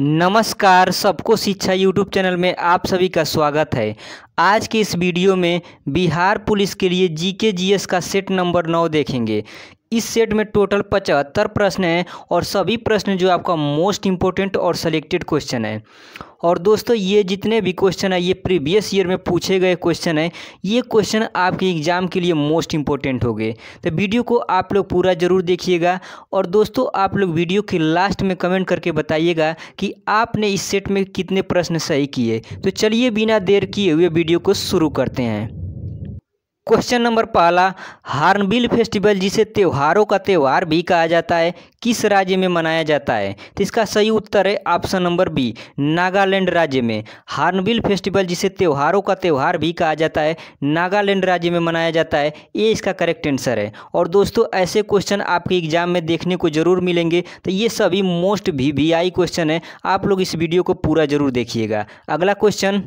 नमस्कार सबको शिक्षा यूट्यूब चैनल में आप सभी का स्वागत है आज के इस वीडियो में बिहार पुलिस के लिए जीके जीएस का सेट नंबर नौ देखेंगे इस सेट में टोटल पचहत्तर प्रश्न हैं और सभी प्रश्न जो आपका मोस्ट इम्पोर्टेंट और सेलेक्टेड क्वेश्चन है और दोस्तों ये जितने भी क्वेश्चन है ये प्रीवियस ईयर में पूछे गए क्वेश्चन है ये क्वेश्चन आपके एग्ज़ाम के लिए मोस्ट इम्पोर्टेंट हो गए तो वीडियो को आप लोग पूरा ज़रूर देखिएगा और दोस्तों आप लोग वीडियो के लास्ट में कमेंट करके बताइएगा कि आपने इस सेट में कितने प्रश्न सही किए तो चलिए बिना देर किए हुए वीडियो को शुरू करते हैं क्वेश्चन नंबर पहला हार्नबिल फेस्टिवल जिसे त्योहारों का त्यौहार भी कहा जाता है किस राज्य में मनाया जाता है तो इसका सही उत्तर है ऑप्शन नंबर बी नागालैंड राज्य में हार्नबिल फेस्टिवल जिसे त्योहारों का त्यौहार भी कहा जाता है नागालैंड राज्य में मनाया जाता है ये इसका करेक्ट आंसर है और दोस्तों ऐसे क्वेश्चन आपके एग्जाम में देखने को जरूर मिलेंगे तो ये सभी most V V I question है आप लोग इस वीडियो को पूरा जरूर देखिएगा अगला क्वेश्चन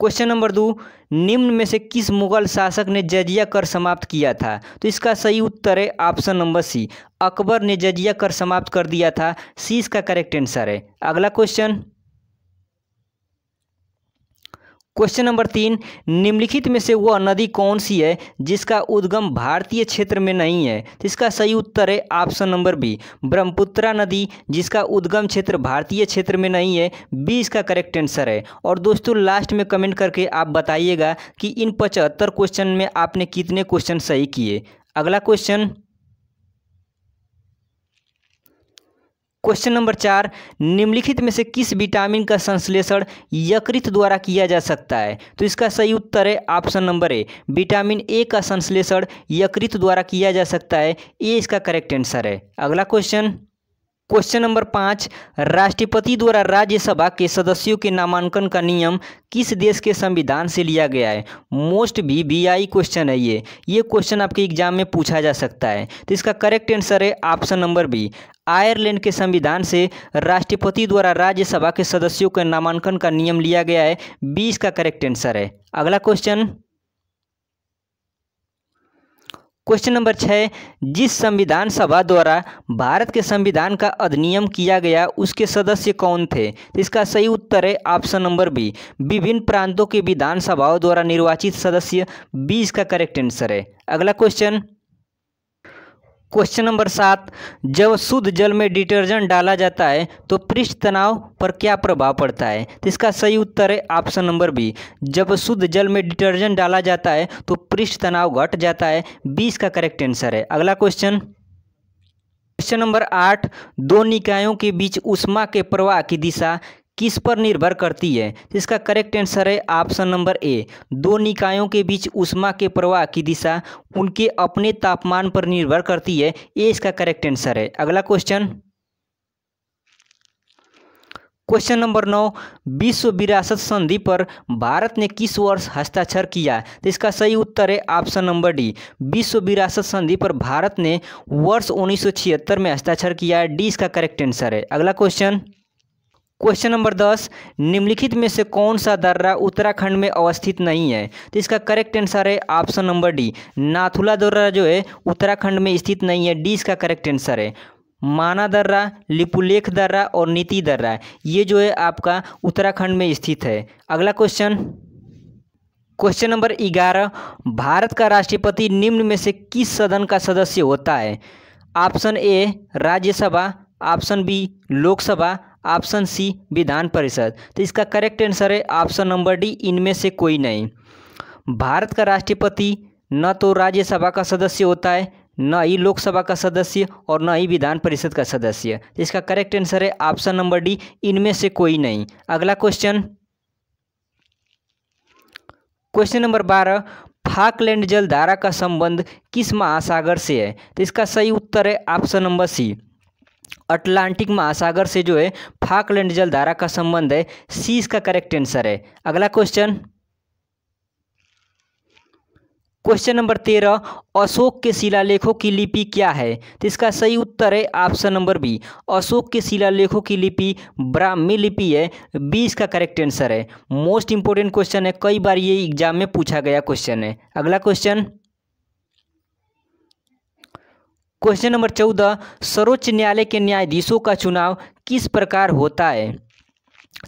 क्वेश्चन नंबर दो निम्न में से किस मुगल शासक ने जजिया कर समाप्त किया था तो इसका सही उत्तर है ऑप्शन नंबर सी अकबर ने जजिया कर समाप्त कर दिया था सी इसका करेक्ट आंसर है अगला क्वेश्चन क्वेश्चन नंबर तीन निम्नलिखित में से वह नदी कौन सी है जिसका उद्गम भारतीय क्षेत्र में नहीं है तो इसका सही उत्तर है ऑप्शन नंबर बी ब्रह्मपुत्रा नदी जिसका उद्गम क्षेत्र भारतीय क्षेत्र में नहीं है बी इसका करेक्ट आंसर है और दोस्तों लास्ट में कमेंट करके आप बताइएगा कि इन पचहत्तर क्वेश्चन में आपने कितने क्वेश्चन सही किए अगला क्वेश्चन क्वेश्चन नंबर चार निम्नलिखित में से किस विटामिन का संश्लेषण यकृत द्वारा किया जा सकता है तो इसका सही उत्तर है option number A vitamin A का संश्लेषण यकृत द्वारा किया जा सकता है ये इसका करेक्ट आंसर है अगला क्वेश्चन क्वेश्चन नंबर पाँच राष्ट्रपति द्वारा राज्यसभा के सदस्यों के नामांकन का नियम किस देश के संविधान से लिया गया है मोस्ट भी बी आई क्वेश्चन है ये ये क्वेश्चन आपके एग्जाम में पूछा जा सकता है तो इसका करेक्ट आंसर है ऑप्शन नंबर बी आयरलैंड के संविधान से राष्ट्रपति द्वारा राज्यसभा के सदस्यों के नामांकन का नियम लिया गया है बीस का करेक्ट आंसर है अगला क्वेश्चन क्वेश्चन नंबर छः जिस संविधान सभा द्वारा भारत के संविधान का अधिनियम किया गया उसके सदस्य कौन थे इसका सही उत्तर है ऑप्शन नंबर बी विभिन्न प्रांतों के विधानसभाओं द्वारा निर्वाचित सदस्य बी इसका करेक्ट आंसर है अगला क्वेश्चन क्वेश्चन नंबर सात जब शुद्ध जल में डिटर्जेंट डाला जाता है तो पृष्ठ तनाव पर क्या प्रभाव पड़ता है तो इसका सही उत्तर है ऑप्शन नंबर बी जब शुद्ध जल में डिटर्जेंट डाला जाता है तो पृष्ठ तनाव घट जाता है बीस का करेक्ट आंसर है अगला क्वेश्चन क्वेश्चन नंबर आठ दो निकायों के बीच उष्मा के प्रवाह की दिशा किस पर निर्भर करती है तो इसका करेक्ट आंसर है ऑप्शन नंबर ए दो निकायों के बीच उष्मा के प्रवाह की दिशा उनके अपने तापमान पर निर्भर करती है ये इसका करेक्ट आंसर है अगला क्वेश्चन क्वेश्चन नंबर नौ विश्व विरासत संधि पर भारत ने किस वर्ष हस्ताक्षर किया तो इसका सही उत्तर है ऑप्शन नंबर डी विश्व विरासत संधि पर भारत ने वर्ष उन्नीस में हस्ताक्षर किया है डी इसका करेक्ट आंसर है अगला क्वेश्चन क्वेश्चन नंबर दस निम्नलिखित में से कौन सा दर्रा उत्तराखंड में अवस्थित नहीं है तो इसका करेक्ट आंसर है ऑप्शन नंबर डी नाथुला दर्रा जो है उत्तराखंड में स्थित नहीं है डी इसका करेक्ट आंसर है माना दर्रा लिपुलेख दर्रा और नीति दर्रा ये जो है आपका उत्तराखंड में स्थित है अगला क्वेश्चन क्वेश्चन नंबर ग्यारह भारत का राष्ट्रपति निम्न में से किस सदन का सदस्य होता है option A Rajya Sabha option B Lok Sabha option C Vidhan Parishad तो इसका करेक्ट आंसर है ऑप्शन नंबर डी इनमें से कोई नहीं भारत का राष्ट्रपति न तो राज्यसभा का सदस्य होता है न ही लोकसभा का सदस्य और न ही विधान परिषद का सदस्य तो इसका करेक्ट आंसर है ऑप्शन नंबर डी इनमें से कोई नहीं अगला क्वेश्चन क्वेश्चन नंबर बारह फाकलैंड जलधारा का संबंध किस महासागर से है तो इसका सही उत्तर है ऑप्शन नंबर सी अटलांटिक महासागर से जो है फाकलैंड जलधारा का संबंध है सी इसका करेक्ट आंसर है अगला क्वेश्चन क्वेश्चन नंबर तेरह अशोक के शिलालेखों की लिपि क्या है तो इसका सही उत्तर है ऑप्शन नंबर बी अशोक के शिलालेखों की लिपि ब्राह्मी लिपि है बी इसका करेक्ट आंसर है मोस्ट इंपॉर्टेंट क्वेश्चन है कई बार ये एग्जाम में पूछा गया क्वेश्चन है अगला क्वेश्चन क्वेश्चन नंबर चौदह सर्वोच्च न्यायालय के न्यायाधीशों का चुनाव किस प्रकार होता है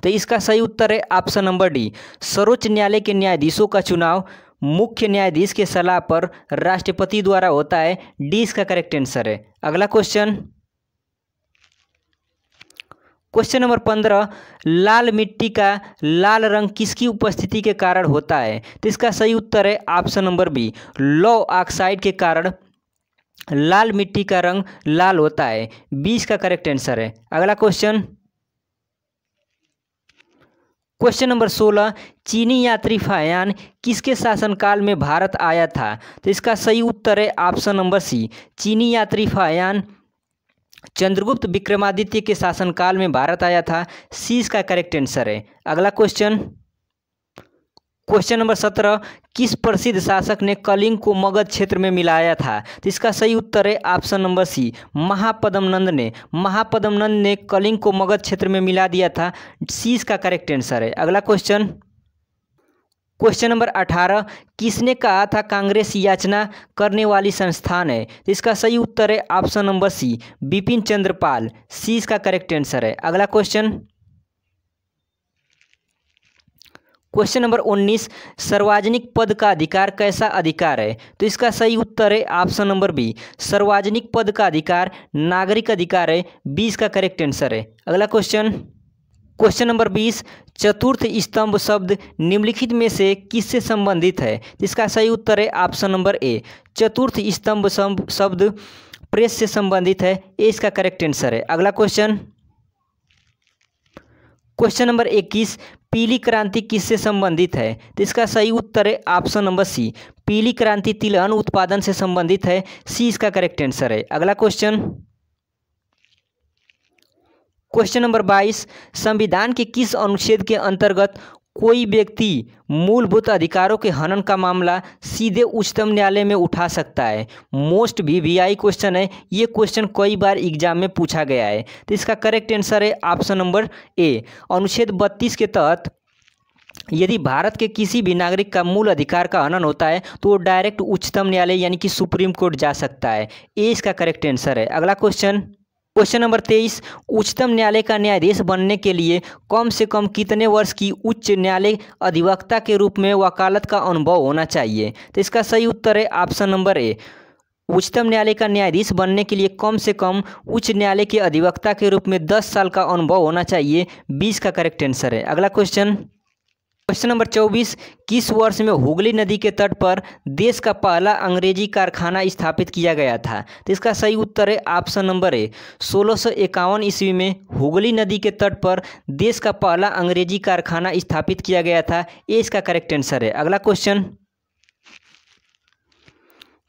तो इसका सही उत्तर है ऑप्शन नंबर डी सर्वोच्च न्यायालय के न्यायाधीशों का चुनाव मुख्य न्यायाधीश के सलाह पर राष्ट्रपति द्वारा होता है डी इसका करेक्ट आंसर है अगला क्वेश्चन क्वेश्चन नंबर पंद्रह लाल मिट्टी का लाल रंग किसकी उपस्थिति के कारण होता है तो इसका सही उत्तर है ऑप्शन नंबर बी लो ऑक्साइड के कारण लाल मिट्टी का रंग लाल होता है बीस का करेक्ट आंसर है अगला क्वेश्चन क्वेश्चन नंबर सोलह चीनी यात्री फायान किसके शासनकाल में भारत आया था तो इसका सही उत्तर है ऑप्शन नंबर सी चीनी यात्री फायान चंद्रगुप्त विक्रमादित्य के शासनकाल में भारत आया था सी इसका करेक्ट आंसर है अगला क्वेश्चन क्वेश्चन नंबर सत्रह किस प्रसिद्ध शासक ने कलिंग को मगध क्षेत्र में मिलाया था तो इसका सही उत्तर है ऑप्शन नंबर सी महापदमनंद ने महापदमनंद ने कलिंग को मगध क्षेत्र में मिला दिया था सी इसका करेक्ट आंसर है अगला क्वेश्चन क्वेश्चन नंबर अठारह किसने कहा था कांग्रेस याचना करने वाली संस्थान है तो इसका सही उत्तर है option number C Bipin Chandrapal C इसका करेक्ट आंसर है अगला क्वेश्चन क्वेश्चन नंबर उन्नीस सार्वजनिक पद का अधिकार कैसा अधिकार है तो इसका सही उत्तर है ऑप्शन नंबर बी सार्वजनिक पद का अधिकार नागरिक अधिकार है बी इसका करेक्ट आंसर है अगला क्वेश्चन क्वेश्चन नंबर बीस चतुर्थ स्तंभ शब्द निम्नलिखित में से किससे संबंधित है इसका सही उत्तर है ऑप्शन नंबर ए चतुर्थ स्तंभ शब्द प्रेस से संबंधित है ए इसका करेक्ट आंसर है अगला क्वेश्चन क्वेश्चन नंबर इक्कीस पीली क्रांति किससे संबंधित है तो इसका सही उत्तर है ऑप्शन नंबर सी पीली क्रांति तिलहन उत्पादन से संबंधित है सी इसका करेक्ट आंसर है अगला क्वेश्चन क्वेश्चन नंबर बाईस संविधान के किस अनुच्छेद के अंतर्गत कोई व्यक्ति मूलभूत अधिकारों के हनन का मामला सीधे उच्चतम न्यायालय में उठा सकता है most V V I question है ये क्वेश्चन कई बार एग्जाम में पूछा गया है तो इसका करेक्ट आंसर है ऑप्शन नंबर ए अनुच्छेद बत्तीस के तहत यदि भारत के किसी भी नागरिक का मूल अधिकार का हनन होता है तो वो डायरेक्ट उच्चतम न्यायालय यानी कि सुप्रीम कोर्ट जा सकता है ए इसका करेक्ट आंसर है अगला क्वेश्चन क्वेश्चन नंबर तेईस उच्चतम न्यायालय का न्यायाधीश बनने के लिए कम से कम कितने वर्ष की उच्च न्यायालय अधिवक्ता के रूप में वकालत का अनुभव होना चाहिए तो इसका सही उत्तर है ऑप्शन नंबर ए उच्चतम न्यायालय का न्यायाधीश बनने के लिए कम से कम उच्च न्यायालय के अधिवक्ता के रूप में दस साल का अनुभव होना चाहिए बीस का करेक्ट आंसर है अगला क्वेश्चन क्वेश्चन नंबर चौबीस किस वर्ष में हुगली नदी के तट पर देश का पहला अंग्रेजी कारखाना स्थापित किया गया था तो इसका सही उत्तर है ऑप्शन नंबर ए सोलह सौ इक्यावन ईस्वी में हुगली नदी के तट पर देश का पहला अंग्रेजी कारखाना स्थापित किया गया था ये इसका करेक्ट आंसर है अगला क्वेश्चन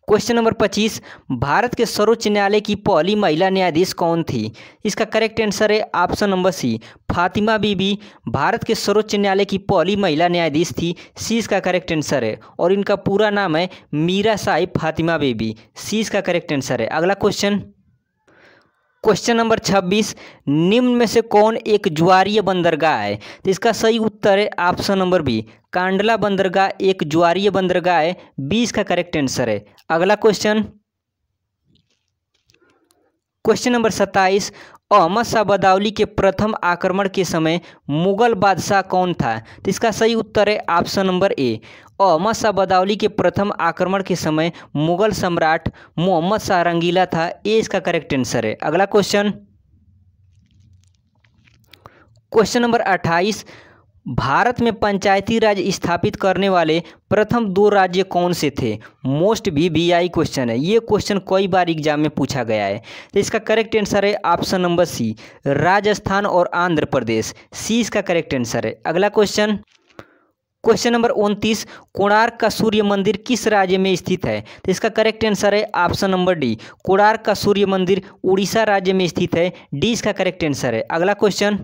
क्वेश्चन नंबर पच्चीस भारत के सर्वोच्च न्यायालय की पहली महिला न्यायाधीश कौन थी इसका करेक्ट आंसर है option number C Fatima Bibi Bharat के सर्वोच्च न्यायालय की पहली महिला न्यायाधीश थी सी इसका करेक्ट आंसर है और इनका पूरा नाम है मीरा साहिब फातिमा बीबी सी इसका करेक्ट आंसर है अगला क्वेश्चन क्वेश्चन नंबर 26 निम्न में से कौन एक ज्वारीय बंदरगाह है तो इसका सही उत्तर है ऑप्शन नंबर बी कांडला बंदरगाह एक ज्वारीय बंदरगाह है बीस का करेक्ट आंसर है अगला क्वेश्चन क्वेश्चन नंबर सत्ताईस अहमद शाह बदावली के प्रथम आक्रमण के समय मुगल बादशाह कौन था तो इसका सही उत्तर है option number A Ahmad Shah बदावली के प्रथम आक्रमण के समय मुगल सम्राट मोहम्मद शाह रंगीला था ये इसका करेक्ट आंसर है अगला क्वेश्चन क्वेश्चन नंबर अट्ठाईस भारत में पंचायती राज स्थापित करने वाले प्रथम दो राज्य कौन से थे मोस्ट भी वी आई क्वेश्चन है ये क्वेश्चन कई बार एग्जाम में पूछा गया है तो इसका करेक्ट आंसर है ऑप्शन नंबर सी राजस्थान और आंध्र प्रदेश सी इसका करेक्ट आंसर है अगला क्वेश्चन क्वेश्चन नंबर उनतीस कोणार्क का सूर्य मंदिर किस राज्य में स्थित है तो इसका करेक्ट आंसर है ऑप्शन नंबर डी कोणार्क का सूर्य मंदिर उड़ीसा राज्य में स्थित है डी इसका करेक्ट आंसर है अगला क्वेश्चन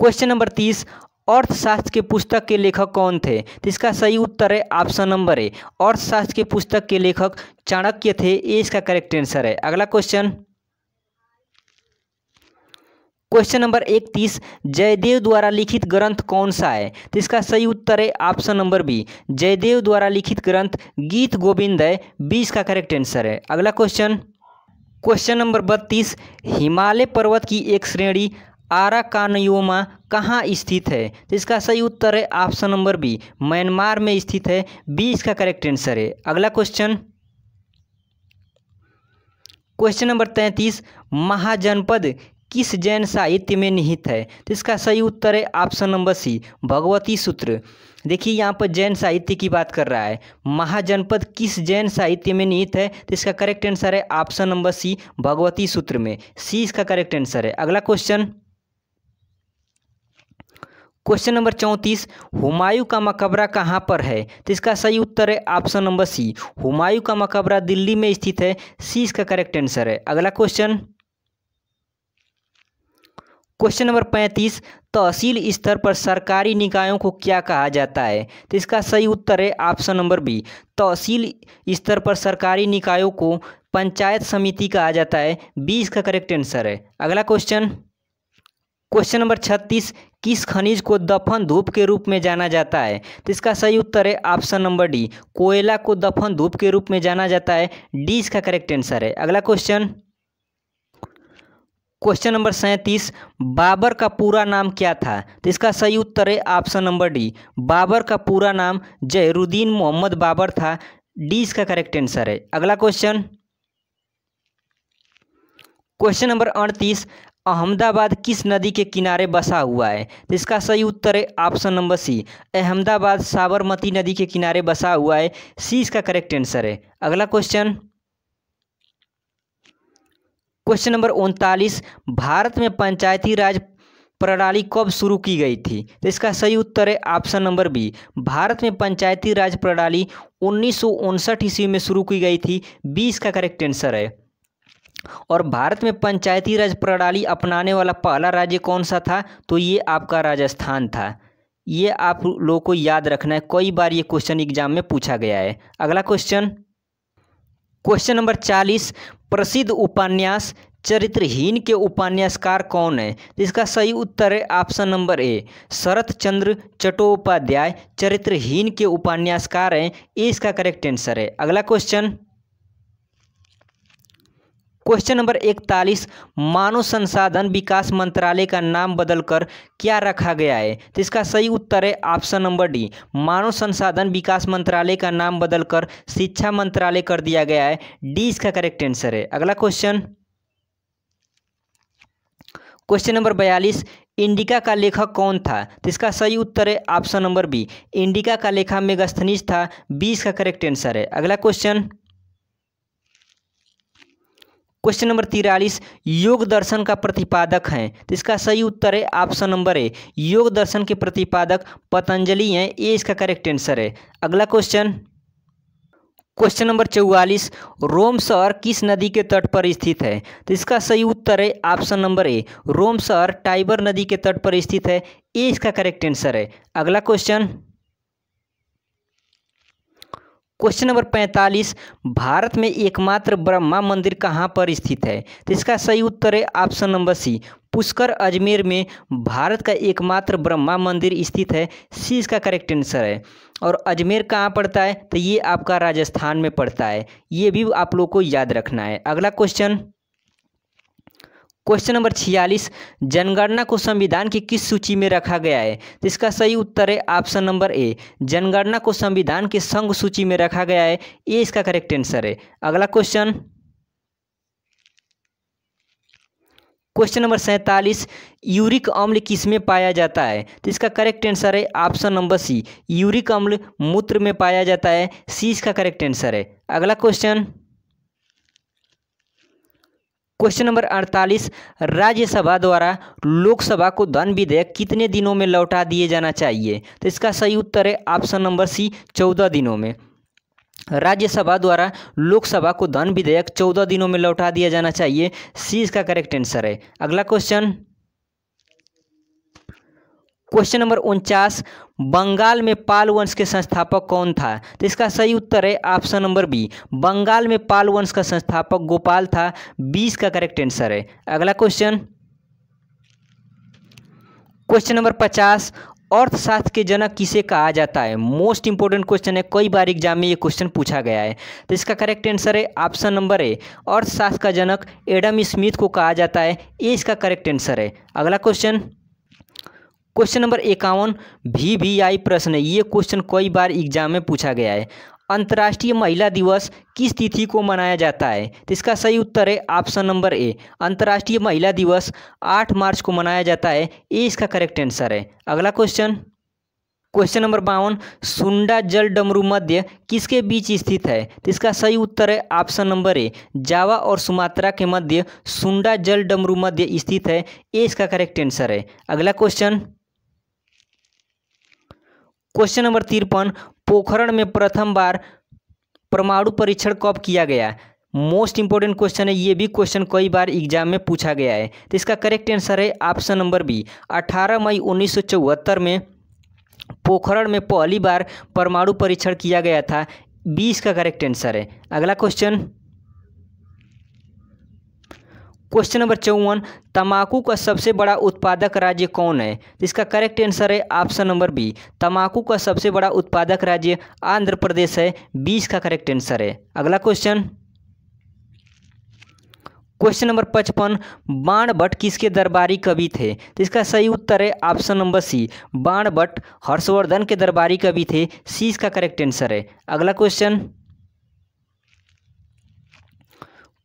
क्वेश्चन नंबर तीस अर्थशास्त्र के पुस्तक के लेखक कौन थे तो इसका सही उत्तर है ऑप्शन नंबर ए अर्थशास्त्र के पुस्तक के लेखक चाणक्य थे ये इसका करेक्ट आंसर है अगला क्वेश्चन क्वेश्चन नंबर एक तीस जयदेव द्वारा लिखित ग्रंथ कौन सा है तो इसका सही उत्तर है ऑप्शन नंबर बी जयदेव द्वारा लिखित ग्रंथ गीत गोविंद है बी इसका करेक्ट आंसर है अगला क्वेश्चन क्वेश्चन नंबर बत्तीस हिमालय पर्वत की एक श्रेणी आरा कानयोमा कहाँ स्थित है तो इसका सही उत्तर है ऑप्शन नंबर बी म्यांमार में स्थित है बी इसका करेक्ट आंसर है अगला क्वेश्चन क्वेश्चन नंबर तैंतीस महाजनपद किस जैन साहित्य में निहित है तो इसका सही उत्तर है ऑप्शन नंबर सी भगवती सूत्र देखिए यहाँ पर जैन साहित्य की बात कर रहा है महाजनपद किस जैन साहित्य में निहित है तो इसका करेक्ट आंसर है option number C Bhagavati Sutra में सी इसका करेक्ट आंसर है अगला क्वेश्चन क्वेश्चन नंबर चौंतीस हुमायूं का मकबरा कहाँ पर है तो इसका सही उत्तर है ऑप्शन नंबर सी हुमायूं का मकबरा दिल्ली में स्थित है सी इसका करेक्ट आंसर है अगला क्वेश्चन क्वेश्चन नंबर पैंतीस तहसील स्तर पर सरकारी निकायों को क्या कहा जाता है तो इसका सही उत्तर है ऑप्शन नंबर बी तहसील स्तर पर सरकारी निकायों को पंचायत समिति कहा जाता है बी इसका करेक्ट आंसर है अगला क्वेश्चन क्वेश्चन नंबर छत्तीस किस खनिज को दफन धूप के रूप में जाना जाता है तो इसका सही उत्तर है ऑप्शन नंबर डी कोयला को दफन धूप के रूप में जाना जाता है डी इसका करेक्ट आंसर है अगला क्वेश्चन क्वेश्चन नंबर सैंतीस बाबर का पूरा नाम क्या था तो इसका सही उत्तर है ऑप्शन नंबर डी बाबर का पूरा नाम जयरुद्दीन मोहम्मद बाबर था डी इसका करेक्ट आंसर है अगला क्वेश्चन क्वेश्चन नंबर अड़तीस अहमदाबाद किस नदी के किनारे बसा हुआ है तो इसका सही उत्तर है option number C Ahmedabad Sabarmati नदी के किनारे बसा हुआ है सी इसका करेक्ट आंसर है अगला क्वेश्चन क्वेश्चन नंबर उनतालीस भारत में पंचायती राज प्रणाली कब शुरू की गई थी तो इसका सही उत्तर है ऑप्शन नंबर बी भारत में पंचायती राज प्रणाली उन्नीस ईस्वी में शुरू की गई थी बी इसका करेक्ट आंसर है और भारत में पंचायती राज प्रणाली अपनाने वाला पहला राज्य कौन सा था तो ये आपका राजस्थान था ये आप लोगों को याद रखना है कई बार ये क्वेश्चन एग्जाम में पूछा गया है अगला क्वेश्चन क्वेश्चन नंबर चालीस प्रसिद्ध उपन्यास चरित्रहीन के उपन्यासकार कौन है इसका सही उत्तर है option number A Sharat Chandra Chattopadhyay Charitraheen के उपन्यासकार हैं ये इसका करेक्ट आंसर है अगला क्वेश्चन क्वेश्चन नंबर इकतालीस मानव संसाधन विकास मंत्रालय का नाम बदलकर क्या रखा गया है तो इसका सही उत्तर है ऑप्शन नंबर डी मानव संसाधन विकास मंत्रालय का नाम बदलकर शिक्षा मंत्रालय कर दिया गया है डी इसका करेक्ट आंसर है अगला क्वेश्चन क्वेश्चन नंबर बयालीस इंडिका का लेखक कौन था तो इसका सही उत्तर है ऑप्शन नंबर बी इंडिका का लेखा मेगास्थनीज था बी इसका करेक्ट आंसर है अगला क्वेश्चन क्वेश्चन नंबर तिरालीस योग दर्शन का प्रतिपादक है तो इसका सही उत्तर है ऑप्शन नंबर ए योग दर्शन के प्रतिपादक पतंजलि हैं ये इसका करेक्ट आंसर है अगला क्वेश्चन क्वेश्चन नंबर चौवालीस रोम शहर किस नदी के तट पर स्थित है तो इसका सही उत्तर है ऑप्शन नंबर ए रोम शहर टाइबर नदी के तट पर स्थित है ये इसका करेक्ट आंसर है अगला क्वेश्चन क्वेश्चन नंबर पैंतालीस भारत में एकमात्र ब्रह्मा मंदिर कहाँ पर स्थित है तो इसका सही उत्तर है option number C Pushkar Ajmer में भारत का एकमात्र ब्रह्मा मंदिर स्थित है सी इसका करेक्ट आंसर है और अजमेर कहाँ पड़ता है तो ये आपका राजस्थान में पड़ता है ये भी आप लोग को याद रखना है अगला क्वेश्चन क्वेश्चन नंबर छियालीस जनगणना को संविधान की किस सूची में रखा गया है तो इसका सही उत्तर है ऑप्शन नंबर ए जनगणना को संविधान के संघ सूची में रखा गया है ये इसका करेक्ट आंसर है अगला क्वेश्चन क्वेश्चन नंबर सैंतालीस यूरिक अम्ल किस में पाया जाता है तो इसका करेक्ट आंसर है ऑप्शन नंबर सी यूरिक अम्ल मूत्र में पाया जाता है सी इसका करेक्ट आंसर है अगला क्वेश्चन क्वेश्चन नंबर 48 राज्यसभा द्वारा लोकसभा को धन विधेयक कितने दिनों में लौटा दिए जाना चाहिए तो इसका सही उत्तर है ऑप्शन नंबर सी चौदह दिनों में राज्यसभा द्वारा लोकसभा को धन विधेयक चौदह दिनों में लौटा दिया जाना चाहिए सी इसका करेक्ट आंसर है अगला क्वेश्चन क्वेश्चन नंबर उनचास बंगाल में पाल वंश के संस्थापक कौन था तो इसका सही उत्तर है ऑप्शन नंबर बी बंगाल में पाल वंश का संस्थापक गोपाल था बीस का करेक्ट आंसर है अगला क्वेश्चन क्वेश्चन नंबर पचास अर्थशास्त्र के जनक किसे कहा जाता है मोस्ट इंपॉर्टेंट क्वेश्चन है कई बार एग्जाम में ये क्वेश्चन पूछा गया है तो इसका करेक्ट आंसर है ऑप्शन नंबर ए अर्थशास्त्र का जनक एडम स्मिथ को कहा जाता है ए इसका करेक्ट आंसर है अगला क्वेश्चन क्वेश्चन नंबर इक्यावन वी वी आई प्रश्न है ये क्वेश्चन कई बार एग्जाम में पूछा गया है अंतर्राष्ट्रीय महिला दिवस किस तिथि को मनाया जाता है तो इसका सही उत्तर है ऑप्शन नंबर ए अंतर्राष्ट्रीय महिला दिवस 8 मार्च को मनाया जाता है ए इसका करेक्ट आंसर है अगला क्वेश्चन क्वेश्चन नंबर बावन सुंडा जल डमरू मध्य किसके बीच स्थित है तो इसका सही उत्तर है ऑप्शन नंबर ए जावा और सुमात्रा के मध्य सुंडा जल डमरू मध्य स्थित है ए इसका करेक्ट आंसर है अगला क्वेश्चन क्वेश्चन नंबर तिरपन पोखरण में प्रथम बार परमाणु परीक्षण कब किया गया मोस्ट इंपॉर्टेंट क्वेश्चन है ये भी क्वेश्चन कई बार एग्जाम में पूछा गया है तो इसका करेक्ट आंसर है ऑप्शन नंबर बी 18 मई उन्नीस में पोखरण में पहली बार परमाणु परीक्षण किया गया था बी इसका करेक्ट आंसर है अगला क्वेश्चन क्वेश्चन नंबर चौवन तमाकू का सबसे बड़ा उत्पादक राज्य कौन है तो इसका करेक्ट आंसर है ऑप्शन नंबर बी तमाकू का सबसे बड़ा उत्पादक राज्य आंध्र प्रदेश है बीस का करेक्ट आंसर है अगला क्वेश्चन क्वेश्चन नंबर पचपन बाण भट्ट किसके दरबारी कवि थे तो इसका सही उत्तर है ऑप्शन नंबर सी बाण भट्ट हर्षवर्धन के दरबारी कवि थे सी इसका करेक्ट आंसर है अगला क्वेश्चन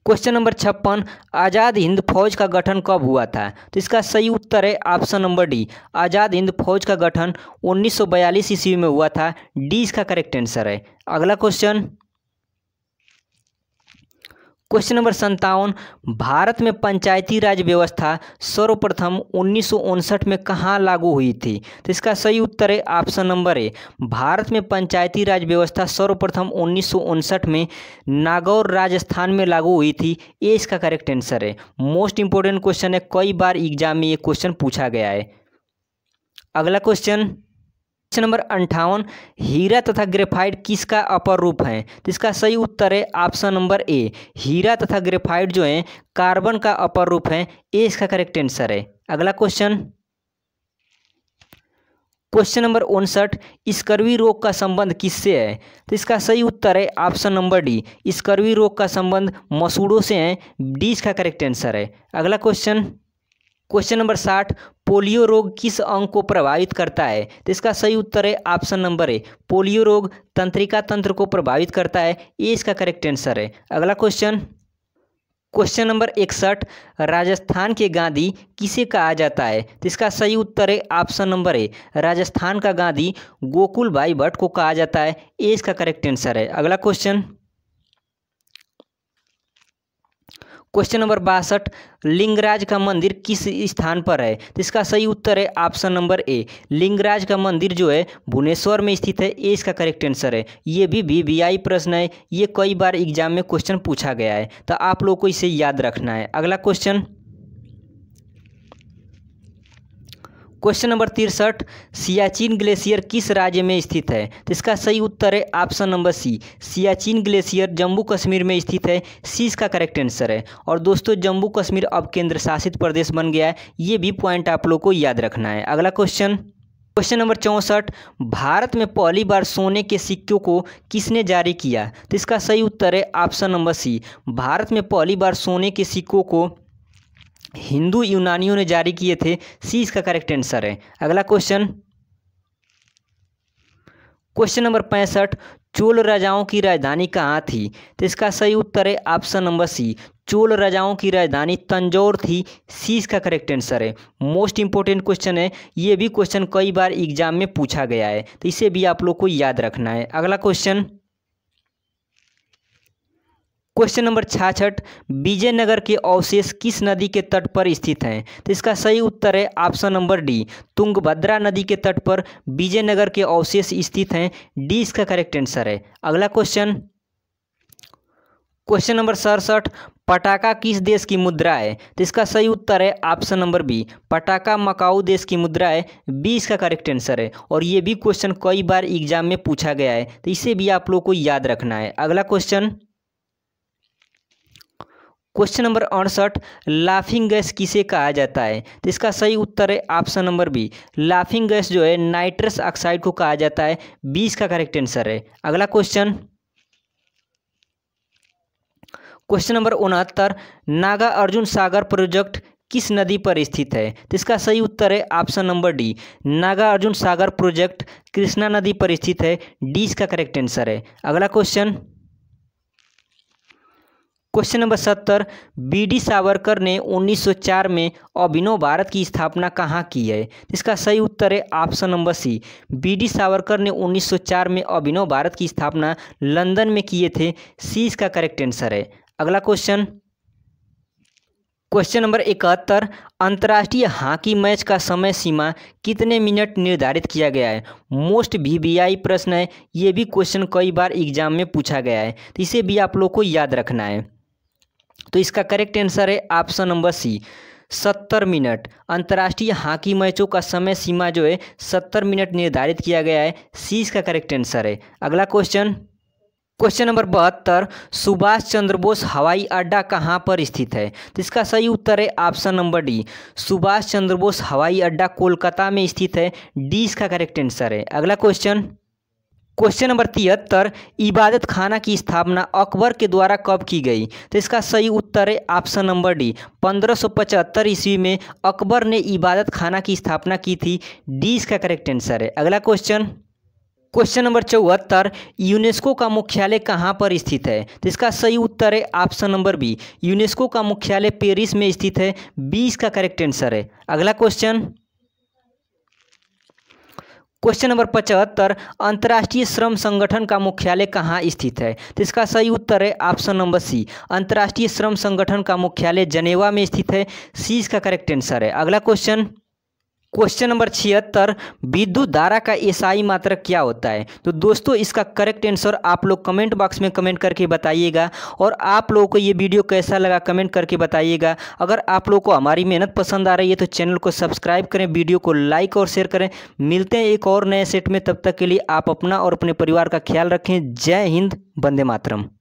क्वेश्चन नंबर छप्पन आज़ाद हिंद फौज का गठन कब हुआ था तो इसका सही उत्तर है option number D Azad Hind Fauj का गठन 1942 ईस्वी में हुआ था डी इसका करेक्ट आंसर है अगला क्वेश्चन क्वेश्चन नंबर संतावन भारत में पंचायती राज व्यवस्था सर्वप्रथम उन्नीस में कहाँ लागू हुई थी तो इसका सही उत्तर है ऑप्शन नंबर ए भारत में पंचायती राज व्यवस्था सर्वप्रथम उन्नीस में नागौर राजस्थान में लागू हुई थी ये इसका करेक्ट आंसर है मोस्ट इंपॉर्टेंट क्वेश्चन है कई बार एग्जाम में ये क्वेश्चन पूछा गया है अगला क्वेश्चन प्रश्न नंबर अंठावन हीरा तथा ग्रेफाइट किसका अपर रूप है तो इसका सही उत्तर है ऑप्शन नंबर ए हीरा तथा ग्रेफाइट जो है कार्बन का अपर रूप है ए इसका करेक्ट आंसर है अगला क्वेश्चन क्वेश्चन नंबर उनसठ स्कर्वी रोग का संबंध किससे है तो इसका सही उत्तर है ऑप्शन नंबर डी स्कर्वी रोग का संबंध मसूड़ों से है डी इसका करेक्ट आंसर है अगला क्वेश्चन क्वेश्चन नंबर साठ पोलियो रोग किस अंग को प्रभावित करता है तो इसका सही उत्तर है ऑप्शन नंबर ए पोलियो रोग तंत्रिका तंत्र को प्रभावित करता है ये इसका करेक्ट आंसर है अगला क्वेश्चन क्वेश्चन नंबर इकसठ राजस्थान के गांधी किसे कहा जाता है तो इसका सही उत्तर है ऑप्शन नंबर ए राजस्थान का गांधी गोकुल भाई भट्ट को कहा जाता है ए इसका करेक्ट आंसर है अगला क्वेश्चन क्वेश्चन नंबर बासठ लिंगराज का मंदिर किस स्थान पर है तो इसका सही उत्तर है ऑप्शन नंबर ए लिंगराज का मंदिर जो है भुवनेश्वर में स्थित है ए इसका करेक्ट आंसर है ये भी वी आई प्रश्न है ये कई बार एग्जाम में क्वेश्चन पूछा गया है तो आप लोग को इसे याद रखना है अगला क्वेश्चन क्वेश्चन नंबर तिरसठ सियाचिन ग्लेशियर किस राज्य में स्थित है तो इसका सही उत्तर है option number C Siachen glacier Jammu Kashmir में स्थित है सी इसका करेक्ट आंसर है और दोस्तों जम्मू कश्मीर अब केंद्र शासित प्रदेश बन गया है ये भी पॉइंट आप लोग को याद रखना है अगला क्वेश्चन क्वेश्चन नंबर चौंसठ भारत में पहली बार सोने के सिक्कों को किसने जारी किया तो इसका सही उत्तर है ऑप्शन नंबर सी भारत में पहली बार सोने के सिक्कों को हिंदू यूनानियों ने जारी किए थे सी इसका करेक्ट आंसर है अगला क्वेश्चन क्वेश्चन नंबर पैंसठ चोल राजाओं की राजधानी कहाँ थी तो इसका सही उत्तर है ऑप्शन नंबर सी चोल राजाओं की राजधानी तंजौर थी सी इसका करेक्ट आंसर है मोस्ट इंपॉर्टेंट क्वेश्चन है ये भी क्वेश्चन कई बार एग्जाम में पूछा गया है तो इसे भी आप लोग को याद रखना है अगला क्वेश्चन क्वेश्चन नंबर छाछठ विजयनगर के अवशेष किस नदी के तट पर स्थित हैं तो इसका सही उत्तर है ऑप्शन नंबर डी तुंगभद्रा नदी के तट पर विजयनगर के अवशेष स्थित हैं डी इसका करेक्ट आंसर है अगला क्वेश्चन क्वेश्चन नंबर सड़सठ पटाखा किस देश की मुद्रा है तो इसका सही उत्तर है ऑप्शन नंबर बी पटाखा मकाऊ देश की मुद्रा है बी इसका करेक्ट आंसर है और ये भी क्वेश्चन कई बार एग्जाम में पूछा गया है तो इसे भी आप लोग को याद रखना है अगला क्वेश्चन क्वेश्चन नंबर अड़सठ लाफिंग गैस किसे कहा जाता है तो इसका सही उत्तर है option number B laughing gas जो है नाइट्रस ऑक्साइड को कहा जाता है बी इसका करेक्ट आंसर है अगला क्वेश्चन क्वेश्चन नंबर उनहत्तर नागा अर्जुन सागर प्रोजेक्ट किस नदी पर स्थित है तो इसका सही उत्तर है option number D Nagarjuna Sagar project Krishna नदी पर स्थित है डी इसका करेक्ट आंसर है अगला क्वेश्चन क्वेश्चन नंबर सत्तर बी डी सावरकर ने 1904 में अभिनव भारत की स्थापना कहाँ की है इसका सही उत्तर है option number C V D Savarkar ने 1904 में अभिनव भारत की स्थापना लंदन में किए थे सी इसका करेक्ट आंसर है अगला क्वेश्चन क्वेश्चन नंबर इकहत्तर अंतर्राष्ट्रीय हॉकी मैच का समय सीमा कितने मिनट निर्धारित किया गया है मोस्ट वीवीआई प्रश्न है ये भी क्वेश्चन कई बार एग्जाम में पूछा गया है तो इसे भी आप लोग को याद रखना है तो इसका करेक्ट आंसर है ऑप्शन नंबर सी सत्तर मिनट अंतर्राष्ट्रीय हॉकी मैचों का समय सीमा जो है सत्तर मिनट निर्धारित किया गया है सी इसका करेक्ट आंसर है अगला क्वेश्चन क्वेश्चन नंबर बहत्तर सुभाष चंद्र बोस हवाई अड्डा कहाँ पर स्थित है तो इसका सही उत्तर है option number D Subhash Chandra Bose हवाई अड्डा कोलकाता में स्थित है डी इसका करेक्ट आंसर है अगला क्वेश्चन क्वेश्चन नंबर तिहत्तर इबादत खाना की स्थापना अकबर के द्वारा कब की गई तो इसका सही उत्तर है ऑप्शन नंबर डी पचहत्तर ईस्वी में अकबर ने इबादत खाना की स्थापना की थी डी इसका करेक्ट आंसर है अगला क्वेश्चन क्वेश्चन नंबर चौहत्तर यूनेस्को का मुख्यालय कहाँ पर स्थित है तो इसका सही उत्तर है ऑप्शन नंबर बी यूनेस्को का मुख्यालय पेरिस में स्थित है बी इसका करेक्ट आंसर है अगला क्वेश्चन क्वेश्चन नंबर पचहत्तर अंतर्राष्ट्रीय श्रम संगठन का मुख्यालय कहाँ स्थित है तो इसका सही उत्तर है ऑप्शन नंबर सी अंतर्राष्ट्रीय श्रम संगठन का मुख्यालय जनेवा में स्थित है सी इसका करेक्ट आंसर है अगला क्वेश्चन क्वेश्चन नंबर छिहत्तर विद्युत धारा का एसआई मात्रक क्या होता है तो दोस्तों इसका करेक्ट आंसर आप लोग कमेंट बॉक्स में कमेंट करके बताइएगा और आप लोगों को ये वीडियो कैसा लगा कमेंट करके बताइएगा अगर आप लोगों को हमारी मेहनत पसंद आ रही है तो चैनल को सब्सक्राइब करें वीडियो को लाइक और शेयर करें मिलते हैं एक और नए सेट में तब तक के लिए आप अपना और अपने परिवार का ख्याल रखें जय हिंद बंदे मातरम